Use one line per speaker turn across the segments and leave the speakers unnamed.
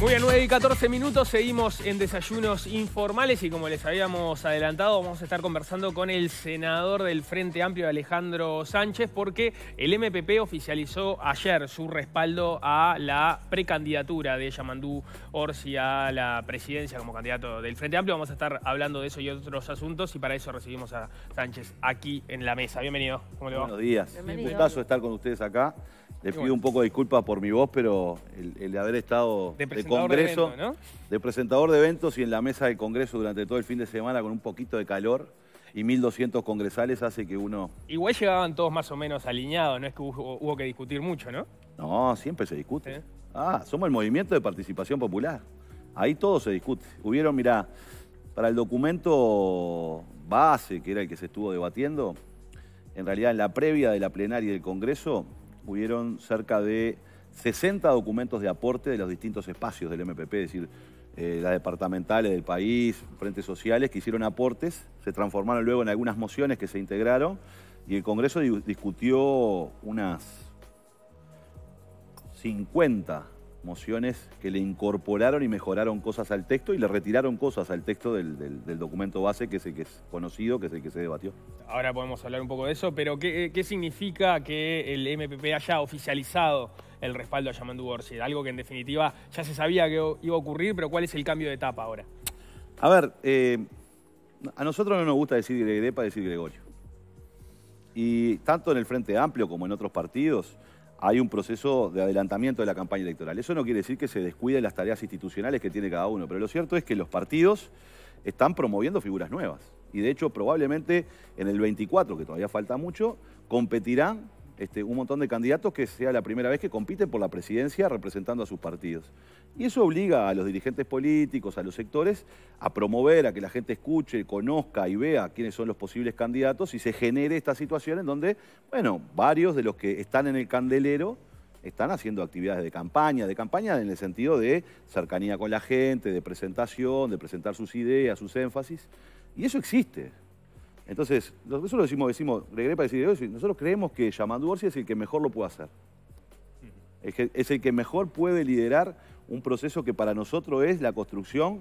Muy bien, 9 y 14 minutos, seguimos en desayunos informales y como les habíamos adelantado, vamos a estar conversando con el senador del Frente Amplio, Alejandro Sánchez, porque el MPP oficializó ayer su respaldo a la precandidatura de Yamandú Orsi a la presidencia como candidato del Frente Amplio. Vamos a estar hablando de eso y otros asuntos y para eso recibimos a Sánchez aquí en la mesa. Bienvenido, ¿cómo le va? Buenos días, un
gustazo estar con ustedes acá. Le pido un poco de disculpas por mi voz, pero el, haber estado de, Congreso, de, ¿no? de, presentador de eventos y en la mesa del Congreso durante todo el fin de semana con un poquito de calor y 1.200 congresales hace que uno...
Igual llegaban todos más o menos alineados, no es que hubo, que discutir mucho, ¿no?
No, siempre se discute. Ah, somos el movimiento de participación popular. Ahí todo se discute. Hubieron, mirá, para el documento base, que era el que se estuvo debatiendo, en realidad en la previa de la plenaria del Congreso hubieron cerca de 60 documentos de aporte de los distintos espacios del MPP, es decir, eh, las departamentales del país, frentes sociales, que hicieron aportes, se transformaron luego en algunas mociones que se integraron y el Congreso discutió unas 50 mociones que le incorporaron y mejoraron cosas al texto y le retiraron cosas al texto del, documento base, que es el que es conocido, que es el que se debatió.
Ahora podemos hablar un poco de eso, pero ¿qué, significa que el MPP haya oficializado el respaldo a Yamandu Borsi? Algo que en definitiva ya se sabía que iba a ocurrir, pero ¿cuál es el cambio de etapa ahora?
A ver, eh, a nosotros no nos gusta decir Grepa, decir Gregorio. Y tanto en el Frente Amplio como en otros partidos hay un proceso de adelantamiento de la campaña electoral. Eso no quiere decir que se descuiden las tareas institucionales que tiene cada uno, pero lo cierto es que los partidos están promoviendo figuras nuevas. Y de hecho, probablemente en el 24, que todavía falta mucho, competirán este, un montón de candidatos que sea la primera vez que compiten por la presidencia representando a sus partidos. Y eso obliga a los dirigentes políticos, a los sectores, a promover, a que la gente escuche, conozca y vea quiénes son los posibles candidatos y se genere esta situación en donde, bueno, varios de los que están en el candelero están haciendo actividades de campaña, de campaña en el sentido de cercanía con la gente, de presentación, de presentar sus ideas, sus énfasis. Y eso existe. Entonces, nosotros decimos, decimos, regresé para decir, nosotros creemos que Yaman Orsi es el que mejor lo puede hacer. Es, es el que mejor puede liderar un proceso que para nosotros es la construcción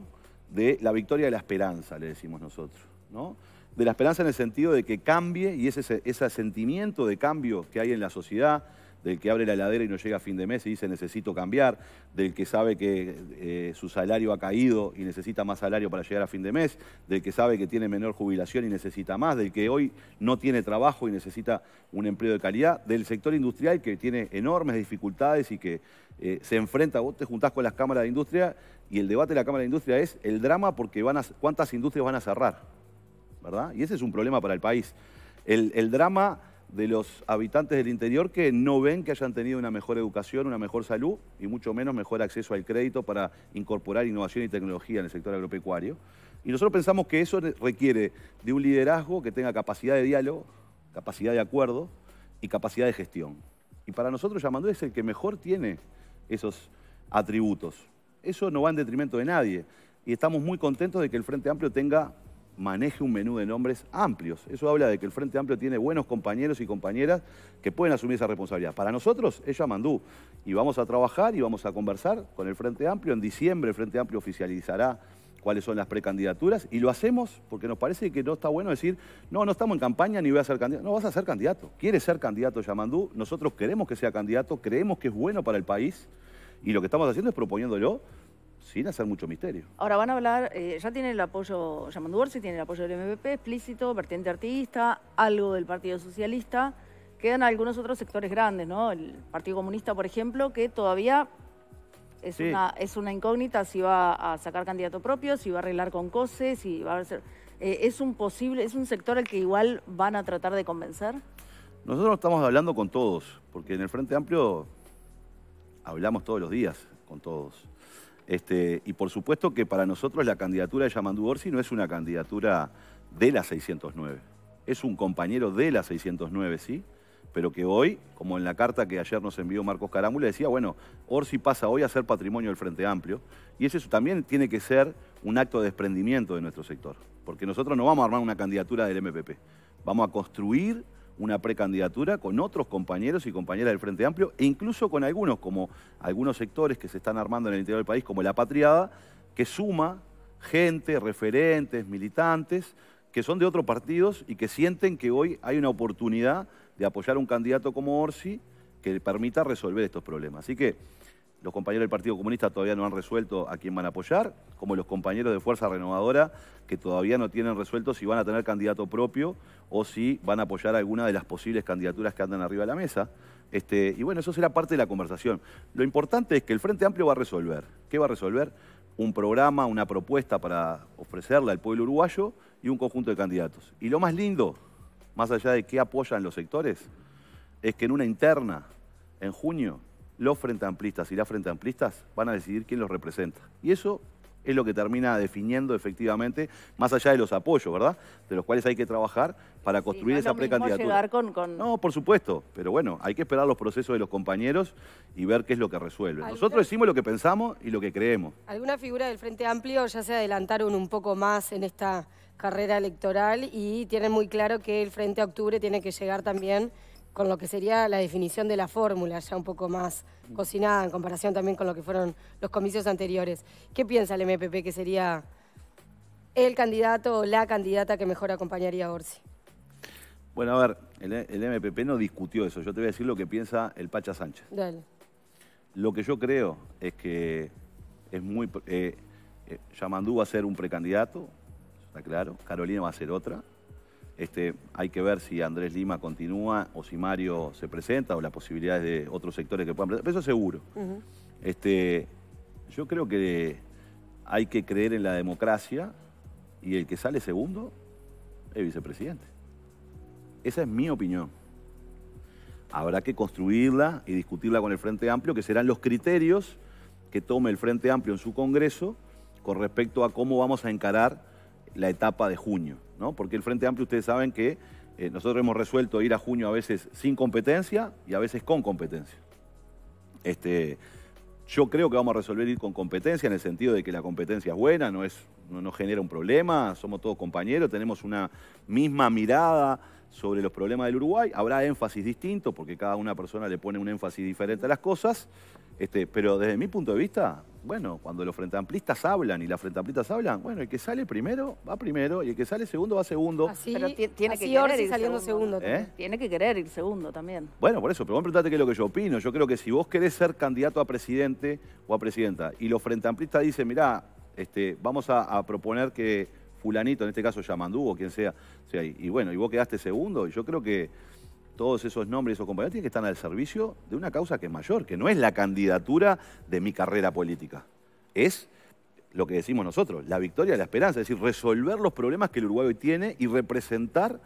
de la victoria de la esperanza, le decimos nosotros. ¿no? De la esperanza en el sentido de que cambie y ese, ese sentimiento de cambio que hay en la sociedad, del que abre la heladera y no llega a fin de mes y dice necesito cambiar, del que sabe que eh, su salario ha caído y necesita más salario para llegar a fin de mes, del que sabe que tiene menor jubilación y necesita más, del que hoy no tiene trabajo y necesita un empleo de calidad, del sector industrial que tiene enormes dificultades y que eh, se enfrenta, vos te juntás con las cámaras de industria y el debate de la Cámara de Industria es el drama porque van cuántas industrias van a cerrar, ¿verdad? Y ese es un problema para el país. el drama de los habitantes del interior que no ven que hayan tenido una mejor educación, una mejor salud y mucho menos mejor acceso al crédito para incorporar innovación y tecnología en el sector agropecuario. Y nosotros pensamos que eso requiere de un liderazgo que tenga capacidad de diálogo, capacidad de acuerdo y capacidad de gestión. Y para nosotros Yamandú es el que mejor tiene esos atributos. Eso no va en detrimento de nadie. Y estamos muy contentos de que el Frente Amplio tenga maneje un menú de nombres amplios. Eso habla de que el Frente Amplio tiene buenos compañeros y compañeras que pueden asumir esa responsabilidad. Para nosotros es Yamandú y vamos a trabajar y vamos a conversar con el Frente Amplio. En diciembre el Frente Amplio oficializará cuáles son las precandidaturas y lo hacemos porque nos parece que no está bueno decir, no, no estamos en campaña ni voy a ser candidato. No, vas a ser candidato. Quieres ser candidato Yamandú, nosotros queremos que sea candidato, creemos que es bueno para el país y lo que estamos haciendo es proponiéndolo sin hacer mucho misterio.
Ahora van a hablar, eh, ya tiene el apoyo, Ursi, tiene el apoyo del MPP explícito, vertiente artista. algo del Partido Socialista. Quedan algunos otros sectores grandes, ¿no? El Partido Comunista, por ejemplo, que todavía es, una, es una incógnita si va a sacar candidato propio, si va a arreglar con COSE, si va a ser eh, ¿Es un posible, es un sector al que igual van a tratar de convencer?
Nosotros estamos hablando con todos, porque en el Frente Amplio hablamos todos los días con todos. Este, y por supuesto que para nosotros la candidatura de Yamandú Orsi no es una candidatura de la 609. Es un compañero de la 609, ¿sí? Pero que hoy, como en la carta que ayer nos envió Marcos le decía, bueno, Orsi pasa hoy a ser patrimonio del Frente Amplio. Y eso también tiene que ser un acto de desprendimiento de nuestro sector. Porque nosotros no vamos a armar una candidatura del MPP. Vamos a construir una precandidatura con otros compañeros y compañeras del Frente Amplio, e incluso con algunos, como algunos sectores que se están armando en el interior del país, como la Patriada, que suma gente, referentes, militantes, que son de otros partidos y que sienten que hoy hay una oportunidad de apoyar a un candidato como Orsi que permita resolver estos problemas. Así que los compañeros del Partido Comunista todavía no han resuelto a quién van a apoyar, como los compañeros de Fuerza Renovadora que todavía no tienen resuelto si van a tener candidato propio o si van a apoyar alguna de las posibles candidaturas que andan arriba de la mesa. Este, y bueno, eso será parte de la conversación. Lo importante es que el Frente Amplio va a resolver. ¿Qué va a resolver? Un programa, una propuesta para ofrecerle al pueblo uruguayo y un conjunto de candidatos. Y lo más lindo, más allá de qué apoyan los sectores, es que en una interna, en junio, los frente amplistas y las frente amplistas van a decidir quién los representa. Y eso es lo que termina definiendo efectivamente, más allá de los apoyos, ¿verdad? De los cuales hay que trabajar para construir esa precandidatura. con, No, por supuesto, pero bueno, hay que esperar los procesos de los compañeros y ver qué es lo que resuelve. Nosotros decimos lo que pensamos y lo que creemos.
¿Alguna figura del Frente Amplio ya se adelantaron un poco más en esta carrera electoral y tienen muy claro que el Frente Octubre tiene que llegar también con lo que sería la definición de la fórmula, ya un poco más cocinada en comparación también con lo que fueron los comicios anteriores. ¿Qué piensa el MPP que sería el candidato o la candidata que mejor acompañaría a Orsi?
Bueno, a ver, el, MPP no discutió eso. Yo te voy a decir lo que piensa el Pacha Sánchez. Dale. Lo que yo creo es que es muy... Eh, eh, Yamandú va a ser un precandidato, está claro. Carolina va a ser otra. Este, hay que ver si Andrés Lima continúa o si Mario se presenta o las posibilidades de otros sectores que puedan presentar. Pero eso seguro. Este, yo creo que hay que creer en la democracia y el que sale segundo es vicepresidente. Esa es mi opinión. Habrá que construirla y discutirla con el Frente Amplio, que serán los criterios que tome el Frente Amplio en su Congreso con respecto a cómo vamos a encarar la etapa de junio. ¿no? Porque el Frente Amplio, ustedes saben que eh, nosotros hemos resuelto ir a junio a veces sin competencia y a veces con competencia. Este, yo creo que vamos a resolver ir con competencia en el sentido de que la competencia es buena, no, es, genera un problema, somos todos compañeros, tenemos una misma mirada sobre los problemas del Uruguay. Habrá énfasis distinto porque cada una persona le pone un énfasis diferente a las cosas, este, pero desde mi punto de vista, bueno, cuando los Frenteamplistas hablan y las Frenteamplistas hablan, bueno, el que sale primero va primero y el que sale segundo va segundo. pero
tiene que querer ir segundo. ¿Eh? Tiene que querer ir segundo también.
Bueno, por eso, pero vos preguntaste qué es lo que yo opino. Yo creo que si vos querés ser candidato a presidente o a presidenta y los Frenteamplistas dicen, mirá, este, vamos a, proponer que fulanito, en este caso Yamandú o quien sea, sea y, y bueno, y vos quedaste segundo, y yo creo que todos esos nombres y esos compañeros que están al servicio de una causa que es mayor, que no es la candidatura de mi carrera política. Es lo que decimos nosotros, la victoria de la esperanza, es decir, resolver los problemas que el Uruguay tiene y representar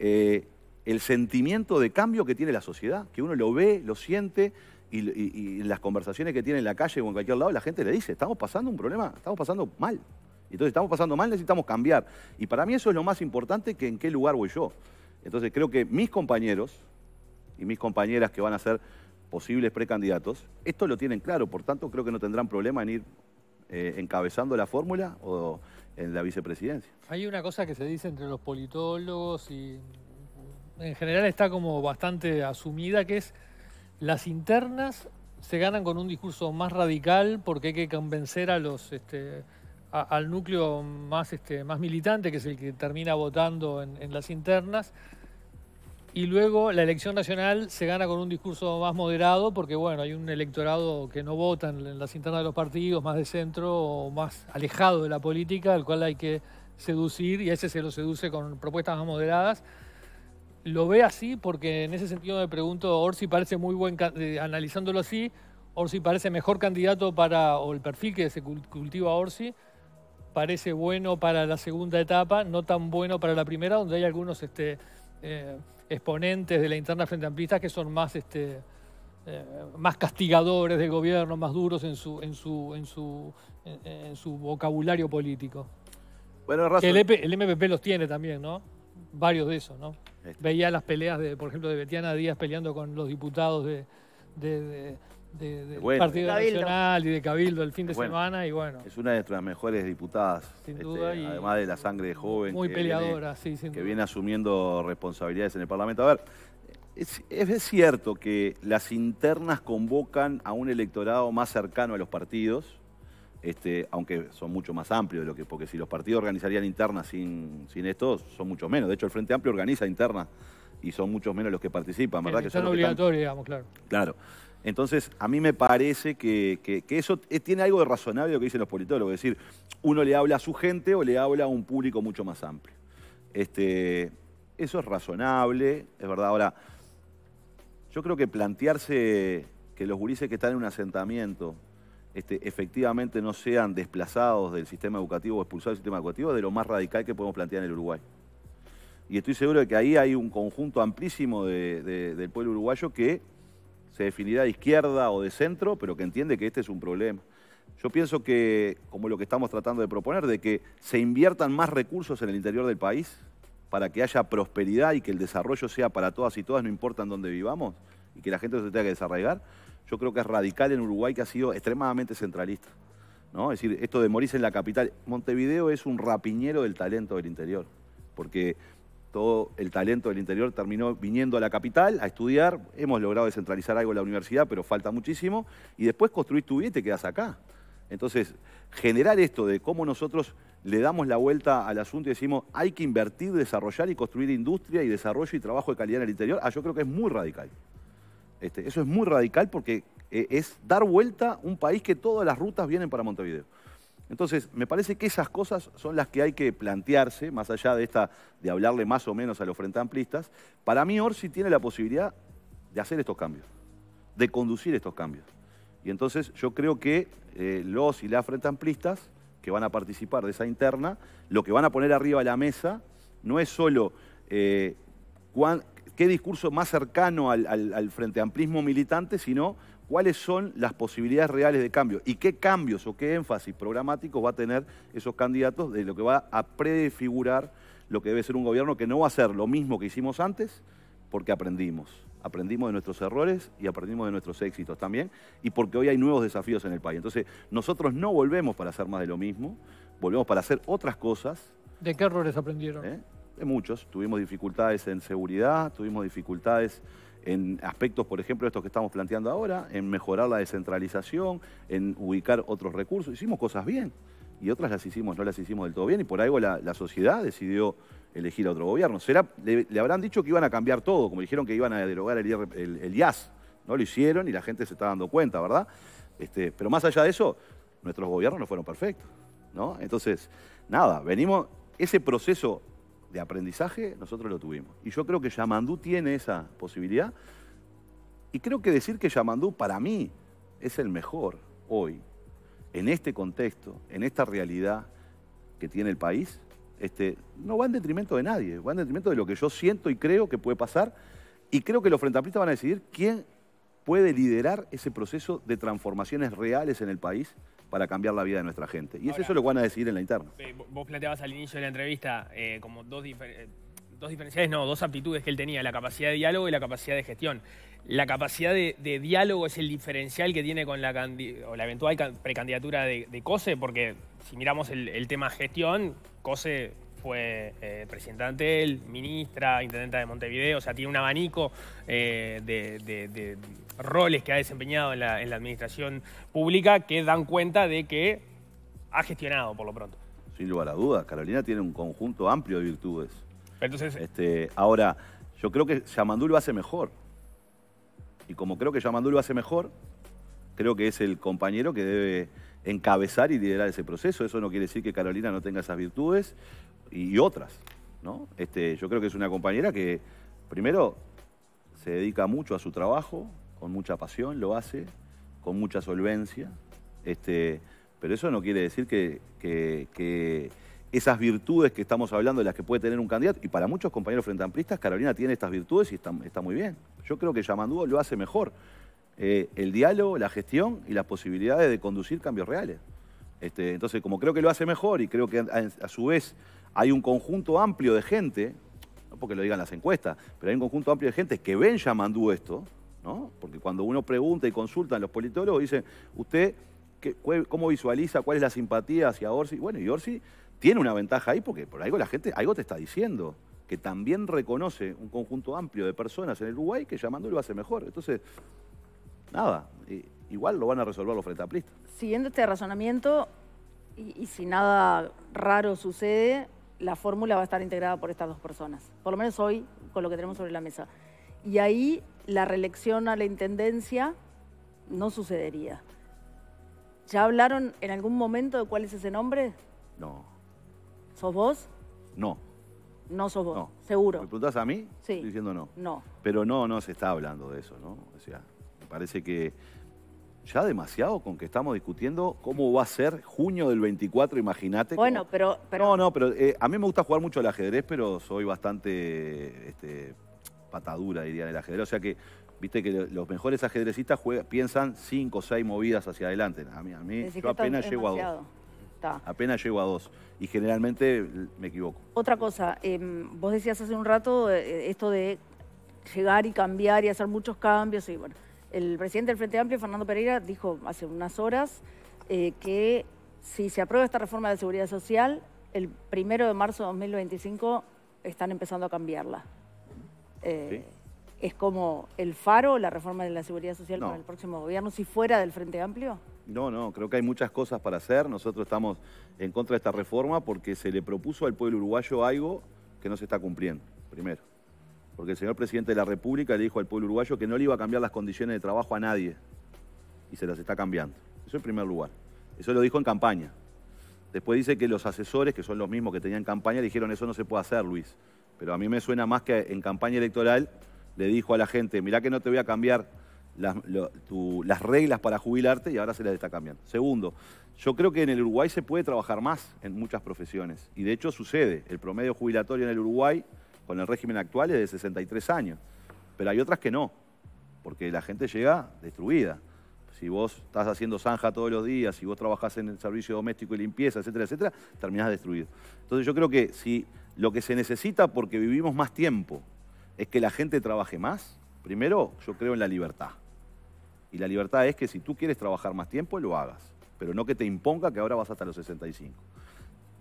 eh, el sentimiento de cambio que tiene la sociedad, que uno lo ve, lo siente, y, las conversaciones que tiene en la calle o en cualquier lado, la gente le dice, estamos pasando un problema, estamos pasando mal. Entonces, estamos pasando mal, necesitamos cambiar. Y para mí eso es lo más importante que en qué lugar voy yo. Entonces creo que mis compañeros y mis compañeras que van a ser posibles precandidatos, esto lo tienen claro, por tanto creo que no tendrán problema en ir eh, encabezando la fórmula o en la vicepresidencia.
Hay una cosa que se dice entre los politólogos y en general está como bastante asumida, que es las internas se ganan con un discurso más radical porque hay que convencer a los... Este, al núcleo más, este, más militante, que es el que termina votando en, las internas. Y luego la elección nacional se gana con un discurso más moderado, porque bueno, hay un electorado que no vota en las internas de los partidos, más de centro o más alejado de la política, al cual hay que seducir, y ese se lo seduce con propuestas más moderadas. Lo ve así porque en ese sentido me pregunto, Orsi parece muy buen, eh, analizándolo así, Orsi parece mejor candidato para, o el perfil que se cultiva Orsi, parece bueno para la segunda etapa, no tan bueno para la primera, donde hay algunos este, eh, exponentes de la interna frente amplista que son más, este, eh, más castigadores del gobierno, más duros en su, en su, en su, en, su vocabulario político. Bueno, el, MPP e los tiene también, ¿no? Varios de esos, ¿no? Este. Veía las peleas, de, por ejemplo, de Betiana Díaz peleando con los diputados de de, Partido Nacional y de Cabildo el fin de semana
y bueno. Es una de nuestras mejores diputadas, este, además de la sangre de joven. Muy peleadora, viene, Que viene asumiendo responsabilidades en el Parlamento. A ver, es, es, cierto que las internas convocan a un electorado más cercano a los partidos, este, aunque son mucho más amplios de lo que, porque si los partidos organizarían internas sin, sin esto, son mucho menos. De hecho, el Frente Amplio organiza internas y son muchos menos los que participan, ¿verdad? que son obligatorios, digamos, claro. Claro. Entonces, a mí me parece que, eso tiene algo de razonable lo que dicen los politólogos, es decir, uno le habla a su gente o le habla a un público mucho más amplio. Este, eso es razonable, es verdad. Ahora, yo creo que plantearse que los gurises que están en un asentamiento este, efectivamente no sean desplazados del sistema educativo o expulsados del sistema educativo es de lo más radical que podemos plantear en el Uruguay. Y estoy seguro de que ahí hay un conjunto amplísimo del pueblo uruguayo que se definirá de izquierda o de centro, pero que entiende que este es un problema. Yo pienso que, como lo que estamos tratando de proponer, de que se inviertan más recursos en el interior del país para que haya prosperidad y que el desarrollo sea para todas y todas, no importa en dónde vivamos, y que la gente no se tenga que desarraigar, yo creo que es radical en Uruguay que ha sido extremadamente centralista. ¿no? Es decir, esto de morirse en la capital, Montevideo es un rapiñero del talento del interior, porque todo el talento del interior terminó viniendo a la capital a estudiar. Hemos logrado descentralizar algo en la universidad, pero falta muchísimo. Y después construís tu vida y te quedas acá. Entonces, generar esto de cómo nosotros le damos la vuelta al asunto y decimos hay que invertir, desarrollar y construir industria y desarrollo y trabajo de calidad en el interior, ah, yo creo que es muy radical. Este, eso es muy radical porque eh, es dar vuelta un país que todas las rutas vienen para Montevideo. Entonces, me parece que esas cosas son las que hay que plantearse, más allá de esta, de hablarle más o menos a los frente amplistas. Para mí, Orsi tiene la posibilidad de hacer estos cambios, de conducir estos cambios. Y entonces yo creo que eh, los y las frente amplistas que van a participar de esa interna, lo que van a poner arriba a la mesa no es solo eh, qué discurso más cercano al, Frenteamplismo frente amplismo militante, sino cuáles son las posibilidades reales de cambio y qué cambios o qué énfasis programáticos va a tener esos candidatos de lo que va a prefigurar lo que debe ser un gobierno que no va a ser lo mismo que hicimos antes, porque aprendimos. Aprendimos de nuestros errores y aprendimos de nuestros éxitos también, y porque hoy hay nuevos desafíos en el país. Entonces, nosotros no volvemos para hacer más de lo mismo, volvemos para hacer otras cosas.
¿De qué errores aprendieron? ¿Eh?
De muchos. Tuvimos dificultades en seguridad, tuvimos dificultades en aspectos, por ejemplo, estos que estamos planteando ahora, en mejorar la descentralización, en ubicar otros recursos. Hicimos cosas bien y otras las hicimos, no las hicimos del todo bien y por algo la, sociedad decidió elegir a otro gobierno. ¿Será, le, habrán dicho que iban a cambiar todo, como dijeron que iban a derogar el, IAS. No lo hicieron y la gente se está dando cuenta, ¿verdad? Este, pero más allá de eso, nuestros gobiernos no fueron perfectos, ¿no? Entonces, nada, venimos, ese proceso de aprendizaje nosotros lo tuvimos. Y yo creo que Yamandú tiene esa posibilidad. Y creo que decir que Yamandú para mí es el mejor hoy, en este contexto, en esta realidad que tiene el país, este, no va en detrimento de nadie, va en detrimento de lo que yo siento y creo que puede pasar. Y creo que los frentapistas van a decidir quién puede liderar ese proceso de transformaciones reales en el país para cambiar la vida de nuestra gente. Y eso es eso lo que van a decidir en la interna.
Vos planteabas al inicio de la entrevista eh, como dos, eh, dos diferenciales, no, dos aptitudes que él tenía, la capacidad de diálogo y la capacidad de gestión. La capacidad de, diálogo es el diferencial que tiene con la, o la eventual precandidatura de, COSE, porque si miramos el tema gestión, COSE fue eh, presidenta ministra, intendenta de Montevideo, o sea, tiene un abanico eh, de, roles que ha desempeñado en la, administración pública que dan cuenta de que ha gestionado por lo pronto.
Sin lugar a dudas, Carolina tiene un conjunto amplio de virtudes. Entonces, este, ahora, yo creo que Yamandú lo hace mejor. Y como creo que Yamandú lo hace mejor, creo que es el compañero que debe encabezar y liderar ese proceso. Eso no quiere decir que Carolina no tenga esas virtudes, y otras, ¿no? Este, yo creo que es una compañera que, primero, se dedica mucho a su trabajo, con mucha pasión lo hace, con mucha solvencia, este, pero eso no quiere decir que, esas virtudes que estamos hablando de las que puede tener un candidato, y para muchos compañeros frente amplistas, Carolina tiene estas virtudes y está, está muy bien. Yo creo que Yamandú lo hace mejor. Eh, el diálogo, la gestión y las posibilidades de conducir cambios reales. Este, entonces, como creo que lo hace mejor y creo que a su vez hay un conjunto amplio de gente, no porque lo digan las encuestas, pero hay un conjunto amplio de gente que ven Yamandú esto, ¿no? Porque cuando uno pregunta y consulta a los politólogos, dicen, ¿usted cómo visualiza cuál es la simpatía hacia Orsi? Bueno, y Orsi tiene una ventaja ahí porque por algo la gente, algo te está diciendo que también reconoce un conjunto amplio de personas en el Uruguay que Yamandú lo hace mejor. Entonces, nada, eh, igual lo van a resolver los frente
Siguiendo este razonamiento, y, y si nada raro sucede, la fórmula va a estar integrada por estas dos personas, por lo menos hoy con lo que tenemos sobre la mesa. Y ahí la reelección a la Intendencia no sucedería. ¿Ya hablaron en algún momento de cuál es ese nombre? No. ¿Sos vos? No. No sos vos, no. seguro. ¿Me
preguntás a mí? Sí. diciendo no. No. Pero no, no se está hablando de eso, ¿no? O sea, me parece que ya demasiado con que estamos discutiendo cómo va a ser junio del 24, imagínate. Bueno, pero, pero, No, no, pero eh, a mí me gusta jugar mucho al ajedrez, pero soy bastante este, patadura, diría, en el ajedrez. O sea que, viste que los mejores ajedrecistas piensan cinco o seis movidas hacia adelante. A mí, a mí yo apenas llego a dos. Apenas llego a dos. Y generalmente me equivoco.
Otra cosa, em, vos decías hace un rato eh, esto de llegar y cambiar y hacer muchos cambios y bueno... El presidente del Frente Amplio, Fernando Pereira, dijo hace unas horas eh, que si se aprueba esta reforma de seguridad social, el primero de marzo de 2025 están empezando a cambiarla. Eh, ¿Es como el faro, la reforma de la seguridad social con el próximo gobierno, si fuera del Frente Amplio?
No, no, creo que hay muchas cosas para hacer. Nosotros estamos en contra de esta reforma porque se le propuso al pueblo uruguayo algo que no se está cumpliendo, primero porque el señor presidente de la República le dijo al pueblo uruguayo que no le iba a cambiar las condiciones de trabajo a nadie y se las está cambiando. Eso en primer lugar. Eso lo dijo en campaña. Después dice que los asesores, que son los mismos que tenían campaña, dijeron eso no se puede hacer, Luis. Pero a mí me suena más que en campaña electoral le dijo a la gente, mirá que no te voy a cambiar las, las reglas para jubilarte y ahora se las está cambiando. Segundo, yo creo que en el Uruguay se puede trabajar más en muchas profesiones y de hecho sucede. El promedio jubilatorio en el Uruguay con el régimen actual es de 63 años, pero hay otras que no, porque la gente llega destruida. Si vos estás haciendo zanja todos los días, si vos trabajás en el servicio doméstico y limpieza, etcétera, etcétera, terminás destruido. Entonces yo creo que si lo que se necesita porque vivimos más tiempo es que la gente trabaje más, primero yo creo en la libertad. Y la libertad es que si tú quieres trabajar más tiempo, lo hagas, pero no que te imponga que ahora vas hasta los 65.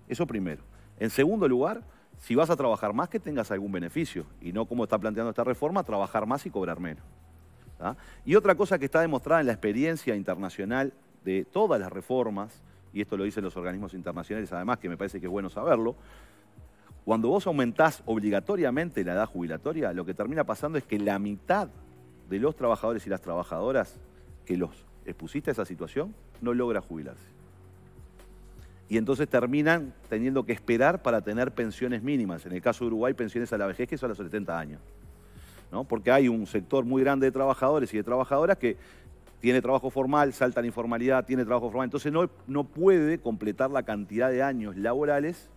Eso primero. En segundo lugar, si vas a trabajar más, que tengas algún beneficio y no como está planteando esta reforma, trabajar más y cobrar menos. Y otra cosa que está demostrada en la experiencia internacional de todas las reformas, y esto lo dicen los organismos internacionales además, que me parece que es bueno saberlo, cuando vos aumentás obligatoriamente la edad jubilatoria, lo que termina pasando es que la mitad de los trabajadores y las trabajadoras que los expusiste a esa situación no logra jubilarse y entonces terminan teniendo que esperar para tener pensiones mínimas. En el caso de Uruguay, pensiones a la vejez que son a los 70 años. ¿no? Porque hay un sector muy grande de trabajadores y de trabajadoras que tiene trabajo formal, salta la informalidad, tiene trabajo formal, entonces no, no puede completar la cantidad de años laborales,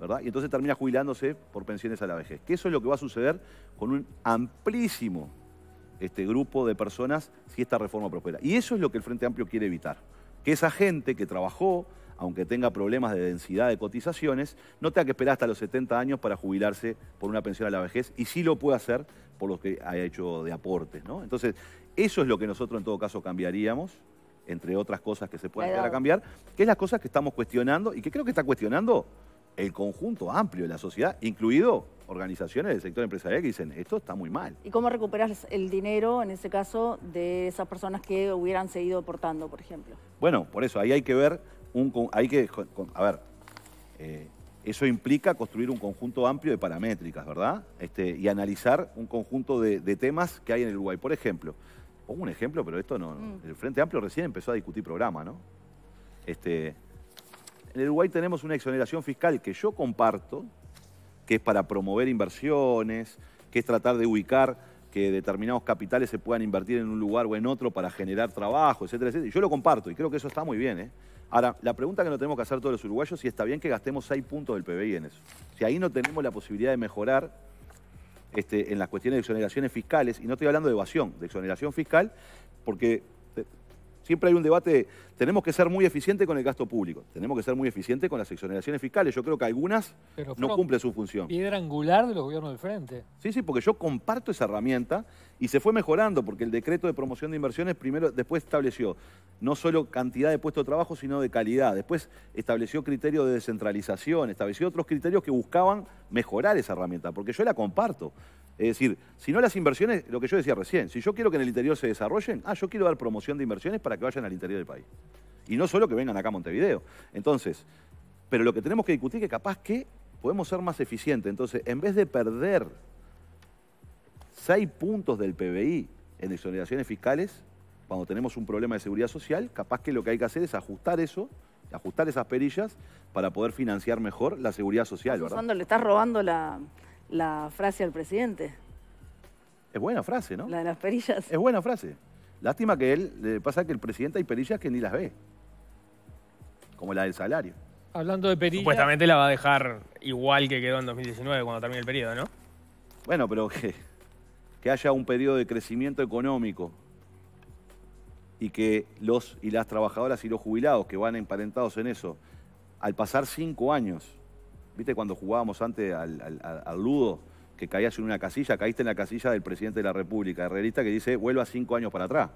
¿verdad? Y entonces termina jubilándose por pensiones a la vejez. Que eso es lo que va a suceder con un amplísimo este grupo de personas si esta reforma prospera. Y eso es lo que el Frente Amplio quiere evitar, que esa gente que trabajó, aunque tenga problemas de densidad de cotizaciones, no tenga que esperar hasta los 70 años para jubilarse por una pensión a la vejez, y sí lo puede hacer por lo que haya hecho de aportes. ¿no? Entonces, eso es lo que nosotros en todo caso cambiaríamos, entre otras cosas que se pueden llegar a cambiar, que es las cosas que estamos cuestionando y que creo que está cuestionando el conjunto amplio de la sociedad, incluido organizaciones del sector empresarial que dicen, esto está muy mal.
¿Y cómo recuperar el dinero, en ese caso, de esas personas que hubieran seguido aportando, por ejemplo?
Bueno, por eso, ahí hay que ver hay que, a ver, eh, eso implica construir un conjunto amplio de paramétricas, ¿verdad? Este, y analizar un conjunto de, temas que hay en el Uruguay. Por ejemplo, pongo un ejemplo, pero esto no, mm. el Frente Amplio recién empezó a discutir programa, ¿no? Este, en el Uruguay tenemos una exoneración fiscal que yo comparto, que es para promover inversiones, que es tratar de ubicar que determinados capitales se puedan invertir en un lugar o en otro para generar trabajo, etcétera, etcétera. Yo lo comparto y creo que eso está muy bien, ¿eh? Ahora, la pregunta que nos tenemos que hacer todos los uruguayos es si está bien que gastemos 6 puntos del PBI en eso. Si ahí no tenemos la posibilidad de mejorar este, en las cuestiones de exoneraciones fiscales, y no estoy hablando de evasión, de exoneración fiscal, porque Siempre hay un debate, tenemos que ser muy eficientes con el gasto público, tenemos que ser muy eficientes con las exoneraciones fiscales. Yo creo que algunas no cumplen su función.
Piedra angular de los gobiernos del frente.
Sí, sí, porque yo comparto esa herramienta y se fue mejorando, porque el decreto de promoción de inversiones primero, después estableció no solo cantidad de puestos de trabajo, sino de calidad. Después estableció criterios de descentralización, estableció otros criterios que buscaban mejorar esa herramienta, porque yo la comparto. Es decir, si no las inversiones, lo que yo decía recién, si yo quiero que en el interior se desarrollen, ah, yo quiero dar promoción de inversiones para que vayan al interior del país. Y no solo que vengan acá a Montevideo. Entonces, pero lo que tenemos que discutir es que capaz que podemos ser más eficientes. Entonces, en vez de perder seis puntos del PBI en exoneraciones fiscales, cuando tenemos un problema de seguridad social, capaz que lo que hay que hacer es ajustar eso, ajustar esas perillas para poder financiar mejor la seguridad social, ¿verdad?
le estás robando la, la frase al presidente.
Es buena frase,
¿no? La de las perillas. Es buena frase.
Lástima que él, le pasa que el presidente hay perillas que ni las ve. Como la del salario.
Hablando de perillas. Supuestamente la va a dejar igual que quedó en 2019 cuando termine el
periodo, ¿no? Bueno, pero que, que haya un periodo de crecimiento económico y que los y las trabajadoras y los jubilados que van emparentados en eso, al pasar cinco años ¿Viste cuando jugábamos antes al, al, Ludo? que caías en una casilla, caíste en la casilla del presidente de la República, realista que dice, vuelva cinco años para atrás.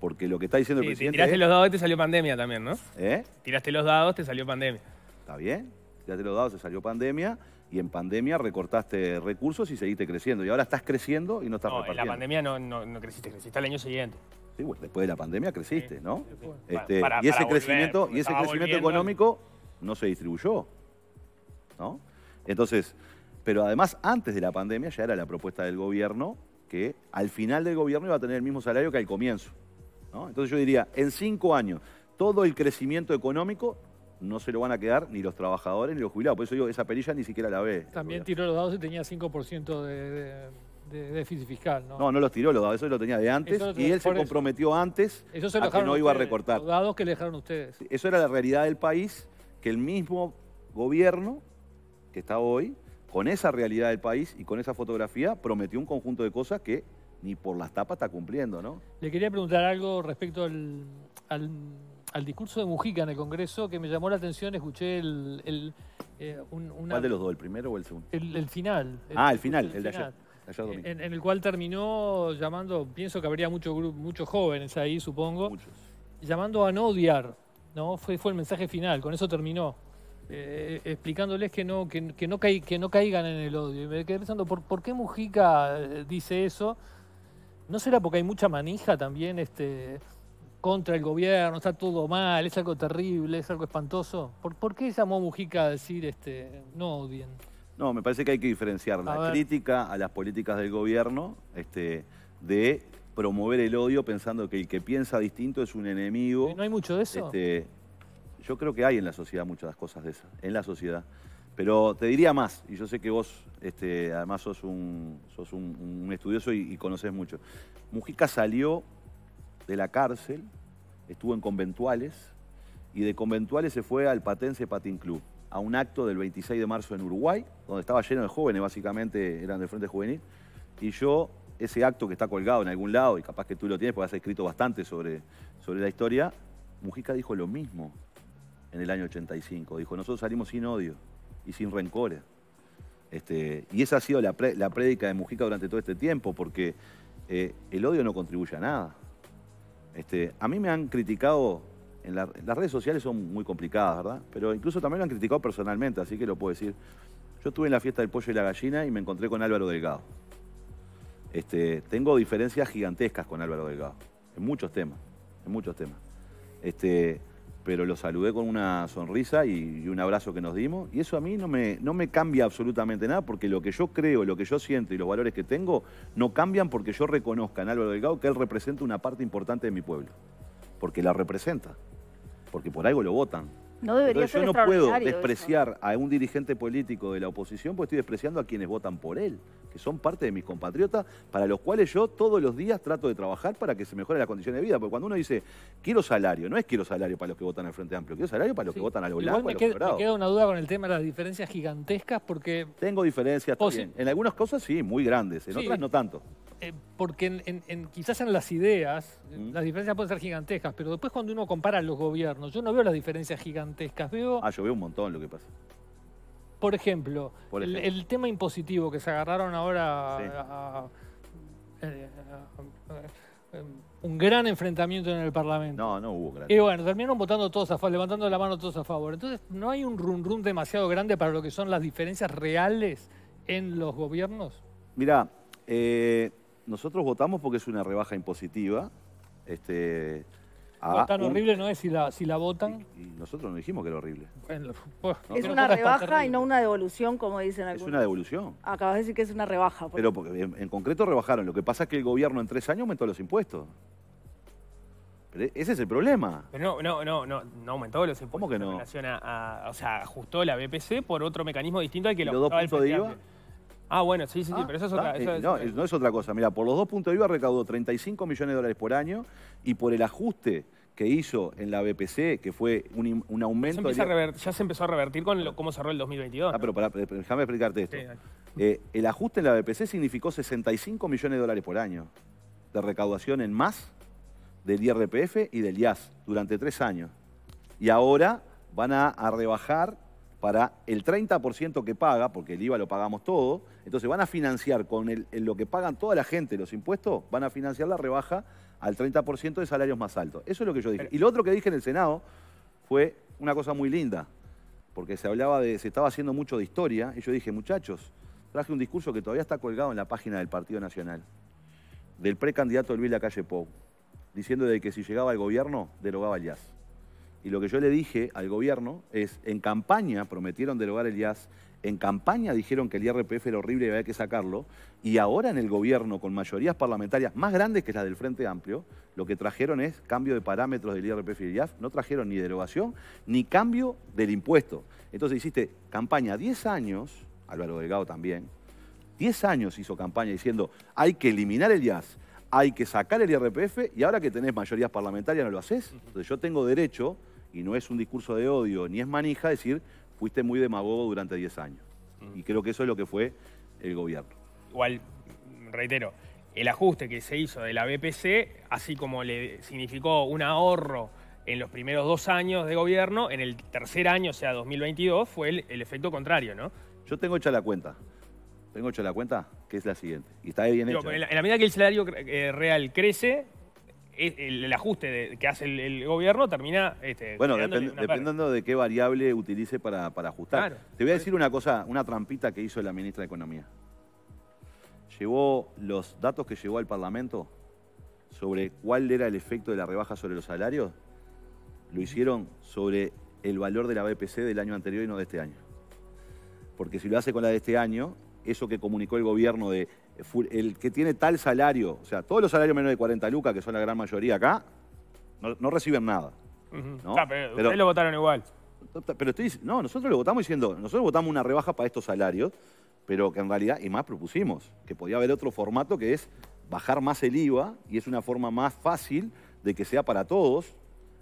Porque lo que está diciendo el presidente. Tiraste los
dados y te salió pandemia también, ¿no? ¿Eh? Tiraste los dados, te salió pandemia.
Está bien. Tiraste los dados, te salió pandemia. Y en pandemia recortaste recursos y seguiste creciendo. Y ahora estás creciendo y no estás no, En la pandemia
no, creciste, creciste al año siguiente.
Sí, bueno, después de la pandemia creciste, ¿no? Este, y ese crecimiento económico no se distribuyó. Entonces, pero además antes de la pandemia ya era la propuesta del gobierno que al final del gobierno iba a tener el mismo salario que al comienzo. Entonces yo diría, en cinco años, todo el crecimiento económico no se lo van a quedar ni los trabajadores ni los jubilados. Por eso digo, esa perilla ni siquiera la ve.
También tiró los dados y tenía 5% de, déficit fiscal, ¿no? No,
los tiró los dados, eso lo tenía de antes y él se comprometió antes a que no iba a recortar. Los
dados que le dejaron ustedes.
Eso era la realidad del país, que el mismo gobierno que está hoy, con esa realidad del país y con esa fotografía, prometió un conjunto de cosas que ni por las tapas está cumpliendo, ¿no?
Le quería preguntar algo respecto al, discurso de Mujica en el Congreso que me llamó la atención, escuché el... el eh, ¿Cuál de los dos,
el primero o el segundo? El,
final. ah, el final, el, de ayer. En, en, el cual terminó llamando, pienso que habría mucho, muchos jóvenes ahí, supongo, muchos. llamando a no odiar, ¿no? Fue, fue el mensaje final, con eso terminó. Eh, explicándoles que no, que, no que no caigan en el odio. Y me quedé pensando, ¿por, qué Mujica eh, dice eso? ¿No será porque hay mucha manija también este, contra el gobierno? Está todo mal, es algo terrible, es algo espantoso. ¿Por, qué llamó Mujica a decir este, no odien?
No, me parece que hay que diferenciar la crítica a las políticas del gobierno este, de promover el odio pensando que el que piensa distinto es un enemigo. Eh, ¿No hay mucho de eso? Este, yo creo que hay en la sociedad muchas cosas de esas, en la sociedad. Pero te diría más, y yo sé que vos este, además sos un, estudioso y, y conoces mucho. Mujica salió de la cárcel, estuvo en conventuales, y de conventuales se fue al Patense Patín Club, a un acto del 26 de marzo en Uruguay, donde estaba lleno de jóvenes, básicamente eran del Frente Juvenil, y yo ese acto que está colgado en algún lado, y capaz que tú lo tienes porque has escrito bastante sobre, sobre la historia, Mujica dijo lo mismo en el año 85. Dijo, nosotros salimos sin odio y sin rencores. Este, y esa ha sido la, prédica de Mujica durante todo este tiempo, porque eh, el odio no contribuye a nada. Este, a mí me han criticado, en las redes sociales son muy complicadas, ¿verdad? Pero incluso también me han criticado personalmente, así que lo puedo decir. Yo estuve en la fiesta del pollo y la gallina y me encontré con Álvaro Delgado. Este, tengo diferencias gigantescas con Álvaro Delgado, en muchos temas, en muchos temas. Este, pero lo saludé con una sonrisa y, un abrazo que nos dimos. Y eso a mí no me, no me cambia absolutamente nada, porque lo que yo creo, lo que yo siento y los valores que tengo no cambian porque yo reconozca en Álvaro Delgado que él representa una parte importante de mi pueblo. Porque la representa. Porque por algo lo votan
yo no puedo despreciar
a un dirigente político de la oposición, porque estoy despreciando a quienes votan por él, que son parte de mis compatriotas, para los cuales yo todos los días trato de trabajar para que se mejore la condición de vida. Porque cuando uno dice, quiero salario, no es quiero salario para los que votan al Frente Amplio, quiero salario para los que votan a los Me, queda
una duda con el tema de las diferencias gigantescas, porque... Tengo
diferencias también. En algunas cosas sí, muy grandes, en otras no tanto.
Eh, porque en, quizás en las ideas eh, las diferencias pueden ser gigantescas, pero después cuando uno compara los gobiernos, yo no veo las diferencias gigantescas,
veo... Ah, yo veo un montón lo que pasa.
Por ejemplo, El, tema impositivo que se agarraron ahora
a, eh, eh,
un gran enfrentamiento en el Parlamento. No, no hubo gran. Y bueno, terminaron votando todos a favor, levantando la mano todos a favor. Entonces, ¿no hay un run run demasiado grande para lo que son las diferencias reales en los gobiernos?
Mirá, eh nosotros votamos porque es una rebaja impositiva. Este, tan horrible no es si la, votan. nosotros no dijimos que era horrible. Pues, es una rebaja y
no una devolución, como dicen algunos. Es una devolución. Acabas de decir que es una rebaja. Pues. Pero
porque en, concreto rebajaron. Lo que pasa es que el gobierno en tres años aumentó los impuestos. ese es el problema.
Pero no, no, no, no, no aumentó los impuestos. ¿Cómo que no? En a, o sea, ajustó la BPC por otro mecanismo distinto al que lo, dos Ah, bueno, sí, sí, sí, ah, pero eso es otra cosa. Eh, no, es,
no es otra cosa. Mira, por los dos puntos de IVA recaudó 35 millones de dólares por año y por el ajuste que hizo en la BPC, que fue un, aumento... ya
se empezó a revertir con cómo cerró el 2022. Ah, pero
déjame explicarte esto. Eh, el ajuste en la BPC significó 65 millones de dólares por año de recaudación en más del IRPF y del IAS durante tres años. Y ahora van a rebajar para el 30% que paga, porque el IVA lo pagamos todo, entonces van a financiar con el, lo que pagan toda la gente los impuestos, van a financiar la rebaja al 30% de salarios más altos. Eso es lo que yo dije. Y lo otro que dije en el Senado fue una cosa muy linda, porque se hablaba de, se estaba haciendo mucho de historia, y yo dije, muchachos, traje un discurso que todavía está colgado en la página del Partido Nacional, del precandidato Luis Lacalle Pou, diciendo de que si llegaba al gobierno, derogaba el IAS. Y lo que yo le dije al gobierno es, en campaña prometieron derogar el IAS, en campaña dijeron que el IRPF era horrible y había que sacarlo, y ahora en el gobierno, con mayorías parlamentarias más grandes que las del Frente Amplio, lo que trajeron es cambio de parámetros del IRPF y el IAS, no trajeron ni derogación ni cambio del impuesto. Entonces hiciste campaña 10 años, Álvaro Delgado también, 10 años hizo campaña diciendo hay que eliminar el IAS, hay que sacar el IRPF y ahora que tenés mayorías parlamentarias no lo haces. Entonces yo tengo derecho y no es un discurso de odio ni es manija decir, fuiste muy demagogo durante 10 años. Mm. Y creo que eso es lo que fue el gobierno.
Igual, reitero, el ajuste que se hizo de la BPC, así como le significó un ahorro en los primeros dos años de gobierno, en el tercer año, o sea, 2022, fue el, efecto contrario, ¿no?
Yo tengo hecha la cuenta. Tengo hecha la cuenta, que es la siguiente. Y está bien En
la, medida que el salario eh, real crece, el, ajuste que hace el, gobierno termina... Este, bueno, dependiendo
de qué variable utilice para, ajustar. Te voy a decir una cosa, una trampita que hizo la ministra de Economía. Llevó los datos que llevó al Parlamento sobre cuál era el efecto de la rebaja sobre los salarios, lo hicieron sobre el valor de la BPC del año anterior y no de este año. Porque si lo hace con la de este año, eso que comunicó el gobierno de eh, el que tiene tal salario, o sea, todos los salarios menos de 40 lucas, que son la gran mayoría acá, no, reciben nada.
pero, ustedes
lo votaron igual. Tota, pero estoy, no, nosotros lo votamos diciendo, nosotros votamos una rebaja para estos salarios, pero que en realidad, y más propusimos, que podía haber otro formato que es bajar más el IVA y es una forma más fácil de que sea para todos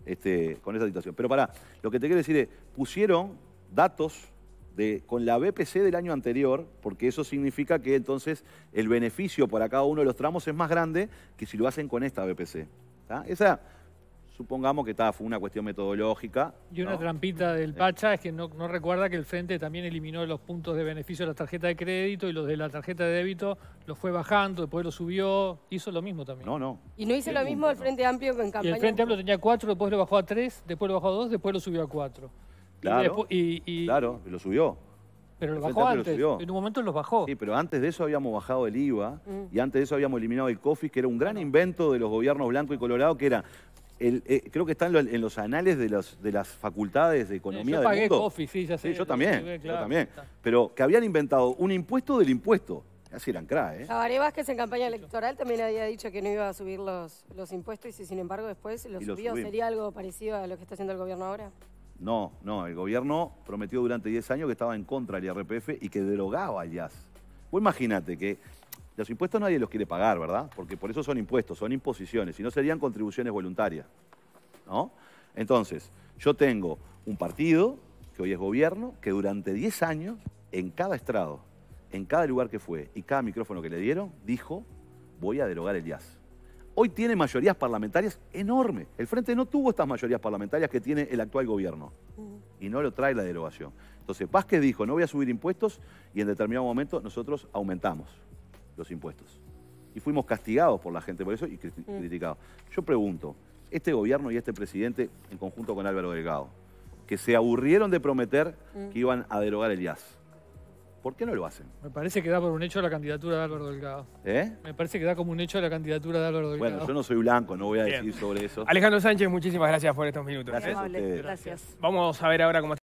este, con esa situación. Pero pará, lo que te quiero decir es, pusieron datos con la BPC del año anterior, porque eso significa que entonces el beneficio para cada uno de los tramos es más grande que si lo hacen con esta BPC. Esa, supongamos que está fue una cuestión metodológica.
Y una trampita del eh. Pacha es que no, recuerda que el Frente también eliminó los puntos de beneficio de la tarjeta de crédito y los de la tarjeta de débito los fue bajando, después lo subió, hizo lo mismo también. No,
no.
Y no hizo lo mismo el Frente Amplio en campaña. Y el Frente Amplio
tenía cuatro, después lo bajó a tres, después lo bajó a dos, después lo subió a cuatro. Claro,
y, lo subió. Pero lo bajó antes, en un momento los bajó. Sí, pero antes de eso habíamos bajado el IVA mm. y antes de eso habíamos eliminado el COFIS, que era un gran invento de los gobiernos blanco y colorado, que era el, eh, creo que está en, los anales de, los, de, las facultades de economía yo pagué COFI,
sí, ya sé, yo también, yo también.
Pero que habían inventado un impuesto del impuesto. Así eran CRA, ¿eh?
Vázquez en campaña electoral también había dicho que no iba a subir los, los impuestos y si, sin embargo después los subió, ¿sería algo parecido a lo que está haciendo el gobierno ahora?
No, no, el gobierno prometió durante 10 años que estaba en contra del IRPF y que derogaba el IAS. Vos imagínate que los impuestos nadie los quiere pagar, ¿verdad? Porque por eso son impuestos, son imposiciones, y no serían contribuciones voluntarias. ¿No? Entonces, yo tengo un partido, que hoy es gobierno, que durante 10 años, en cada estrado, en cada lugar que fue y cada micrófono que le dieron, dijo, voy a derogar el IAS hoy tiene mayorías parlamentarias enormes. El Frente no tuvo estas mayorías parlamentarias que tiene el actual gobierno mm. y no lo trae la derogación. Entonces, Vázquez dijo, no voy a subir impuestos y en determinado momento nosotros aumentamos los impuestos. Y fuimos castigados por la gente por eso y mm. criticados. Yo pregunto, este gobierno y este presidente, en conjunto con Álvaro Delgado, que se aburrieron de prometer mm. que iban a derogar el IAS ¿Por qué no lo hacen?
Me parece que da por un hecho la candidatura de Álvaro Delgado. ¿Eh? Me parece que da como un hecho la candidatura de Álvaro
Delgado. Bueno, yo no
soy blanco, no voy a decir sobre eso. Alejandro
Sánchez, muchísimas gracias por estos minutos. Gracias. gracias. Vamos a ver ahora cómo está.